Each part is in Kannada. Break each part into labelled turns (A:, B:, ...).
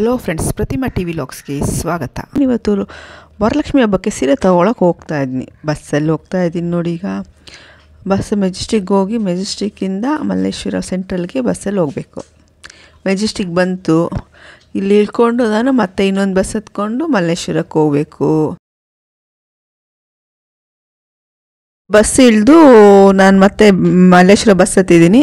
A: hello friends Pratima T V ಲಾಕ್ಸ್ಗೆ ಸ್ವಾಗತ ಇವತ್ತು ವರಲಕ್ಷ್ಮಿ ಹಬ್ಬಕ್ಕೆ ಸೀರೆ ತೊಗೊಳಕ್ಕೆ ಹೋಗ್ತಾ ಇದ್ದೀನಿ ಬಸ್ಸಲ್ಲಿ ಹೋಗ್ತಾ ಇದ್ದೀನಿ ನೋಡಿ ಈಗ ಬಸ್ ಮೆಜೆಸ್ಟಿಕ್ಗೆ ಹೋಗಿ ಮೆಜೆಸ್ಟಿಕ್ಕಿಂದ ಮಲ್ಲೇಶ್ವರ ಸೆಂಟ್ರಲ್ಗೆ ಬಸ್ಸಲ್ಲಿ ಹೋಗಬೇಕು ಮೆಜೆಸ್ಟಿಕ್ ಬಂತು ಇಲ್ಲಿ ಇಳ್ಕೊಂಡು ನಾನು ಮತ್ತೆ ಇನ್ನೊಂದು ಬಸ್ ಹತ್ಕೊಂಡು ಮಲ್ಲೇಶ್ವರಕ್ಕೆ ಹೋಗಬೇಕು ಬಸ್ ಇಳಿದು ನಾನು ಮತ್ತೆ ಮಲ್ಲೇಶ್ವರ ಬಸ್ ಹತ್ತಿದ್ದೀನಿ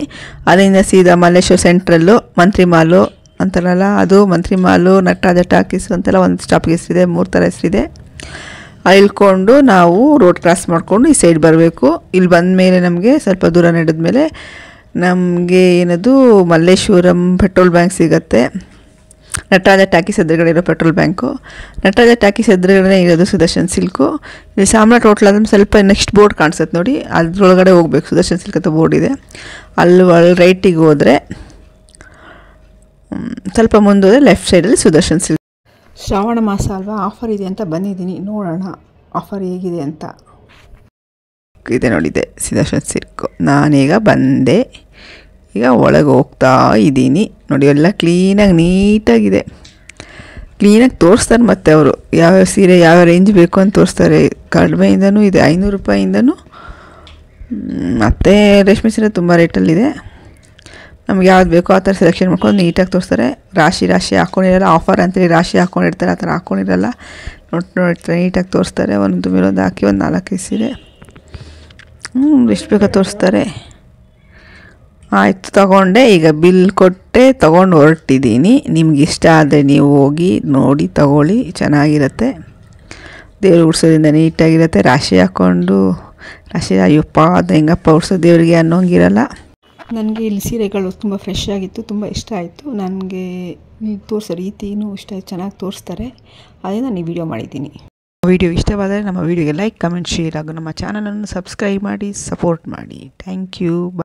A: ಅದರಿಂದ ಸೀದಾ ಮಲ್ಲೇಶ್ವರ ಸೆಂಟ್ರಲ್ಲು ಮಂತ್ರಿ ಮಾಲು ಅಂತಾರಲ್ಲ ಅದು ಮಂತ್ರಿ ಮಾಲು ನಟ್ಟ ಜಟ್ಟ ಅಂತೆಲ್ಲ ಒಂದು ಸ್ಟಾಪ್ ಹೆಸರಿದೆ ಮೂರು ಥರ ಹೆಸರಿದೆ ಅಲ್ಲಿ ನಾವು ರೋಡ್ ಕ್ರಾಸ್ ಮಾಡಿಕೊಂಡು ಈ ಸೈಡ್ ಬರಬೇಕು ಇಲ್ಲಿ ಬಂದ ಮೇಲೆ ನಮಗೆ ಸ್ವಲ್ಪ ದೂರ ನಡೆದ ಮೇಲೆ ನಮಗೆ ಏನದು ಮಲ್ಲೇಶ್ವರಂ ಪೆಟ್ರೋಲ್ ಬ್ಯಾಂಕ್ ಸಿಗತ್ತೆ ನಟರಾಜ ಟಾಕೀಸ್ ಎದುರುಗಡೆ ಇರೋ ಪೆಟ್ರೋಲ್ ಬ್ಯಾಂಕು ನಟರಾಜ ಟಾಕೀಸ್ ಎದುರುಗಡೆ ಇರೋದು ಸುದರ್ಶನ್ ಸಿಲ್ಕು ಇಲ್ಲಿ ಸಾಮ್ರಾಟ್ ಹೋಟ್ಲ್ ಸ್ವಲ್ಪ ನೆಕ್ಸ್ಟ್ ಬೋರ್ಡ್ ಕಾಣಿಸುತ್ತೆ ನೋಡಿ ಅದ್ರೊಳಗಡೆ ಹೋಗ್ಬೇಕು ಸುದರ್ಶನ್ ಸಿಲ್ಕ್ ಅಂತ ಬೋರ್ಡ್ ಇದೆ ಅಲ್ಲಿ ರೈಟಿಗೆ ಹೋದರೆ ಸ್ವಲ್ಪ ಮುಂದೆ ಲೆಫ್ಟ್ ಸೈಡಲ್ಲಿ ಸುದರ್ಶನ್ ಸಿಲ್ಕ್ ಶ್ರಾವಣ ಮಾಸ ಅಲ್ವಾ ಆಫರ್ ಇದೆ ಅಂತ ಬಂದಿದ್ದೀನಿ ನೋಡೋಣ ಆಫರ್ ಹೇಗಿದೆ ಅಂತ ಇದೆ ನೋಡಿದೆ ಸುದರ್ಶನ್ ಸಿಲ್ಕು ನಾನೀಗ ಬಂದೆ ಈಗ ಒಳಗೆ ಹೋಗ್ತಾ ಇದ್ದೀನಿ ನೋಡಿ ಎಲ್ಲ ಕ್ಲೀನಾಗಿ ನೀಟಾಗಿದೆ ಕ್ಲೀನಾಗಿ ತೋರಿಸ್ತಾರೆ ಮತ್ತೆ ಅವರು ಯಾವ್ಯಾವ ಸೀರೆ ಯಾವ ರೇಂಜ್ ಬೇಕು ಅಂತ ತೋರಿಸ್ತಾರೆ ಕಡಿಮೆಯಿಂದನೂ ಇದೆ ಐನೂರು ರೂಪಾಯಿಯಿಂದನೂ ಮತ್ತು ರೇಷ್ಮೆ ಸೀರೆ ತುಂಬ ರೇಟಲ್ಲಿದೆ ನಮ್ಗೆ ಯಾವ್ದು ಬೇಕೋ ಆ ಥರ ಸೆಲೆಕ್ಷನ್ ಮಾಡ್ಕೊಂಡು ನೀಟಾಗಿ ತೋರಿಸ್ತಾರೆ ರಾಶಿ ರಾಶಿ ಹಾಕೊಂಡಿರಲ್ಲ ಆಫರ್ ಅಂತೇಳಿ ರಾಶಿ ಹಾಕ್ಕೊಂಡಿರ್ತಾರೆ ಆ ಥರ ಹಾಕ್ಕೊಂಡಿರಲ್ಲ ನೋಡಿ ನೋಡಿರ್ತಾರೆ ನೀಟಾಗಿ ತೋರಿಸ್ತಾರೆ ಒಂದು ಮೇಲೊಂದು ಹಾಕಿ ಒಂದು ನಾಲ್ಕು ಇಸಿದೆ ಹ್ಞೂ ಎಷ್ಟು ಬೇಕೋ ತೋರಿಸ್ತಾರೆ ಆಯಿತು ತೊಗೊಂಡೆ ಈಗ ಬಿಲ್ ಕೊಟ್ಟೆ ತೊಗೊಂಡು ಹೊರಟಿದ್ದೀನಿ ನಿಮ್ಗೆ ಇಷ್ಟ ಆದರೆ ನೀವು ಹೋಗಿ ನೋಡಿ ತಗೊಳ್ಳಿ ಚೆನ್ನಾಗಿರುತ್ತೆ ದೇವ್ರು ಉಡ್ಸೋದ್ರಿಂದ ನೀಟಾಗಿರುತ್ತೆ ರಾಶಿ ಹಾಕ್ಕೊಂಡು ರಾಶಿ ಅಯ್ಯಪ್ಪ ಅದು ಹೆಂಗಪ್ಪ ಉಡ್ಸೋ ದೇವರಿಗೆ ಅನ್ನೋಂಗಿರಲ್ಲ ನನಗೆ ಇಲ್ಲಿ ಸೀರೆಗಳು ತುಂಬ ಫ್ರೆಶ್ ಆಗಿತ್ತು ತುಂಬ ಇಷ್ಟ ಆಯಿತು ನನಗೆ ನೀವು ತೋರಿಸೋ ರೀತಿಯೂ ಇಷ್ಟ ಚೆನ್ನಾಗಿ ತೋರಿಸ್ತಾರೆ ಅದೇ ನಾನು ಈ ವಿಡಿಯೋ ಮಾಡಿದ್ದೀನಿ ವಿಡಿಯೋ ಇಷ್ಟವಾದರೆ ನಮ್ಮ ವಿಡಿಯೋಗೆ ಲೈಕ್ ಕಮೆಂಟ್ ಶೇರ್ ಹಾಗೂ ನಮ್ಮ ಚಾನಲನ್ನು ಸಬ್ಸ್ಕ್ರೈಬ್ ಮಾಡಿ ಸಪೋರ್ಟ್ ಮಾಡಿ ಥ್ಯಾಂಕ್ ಯು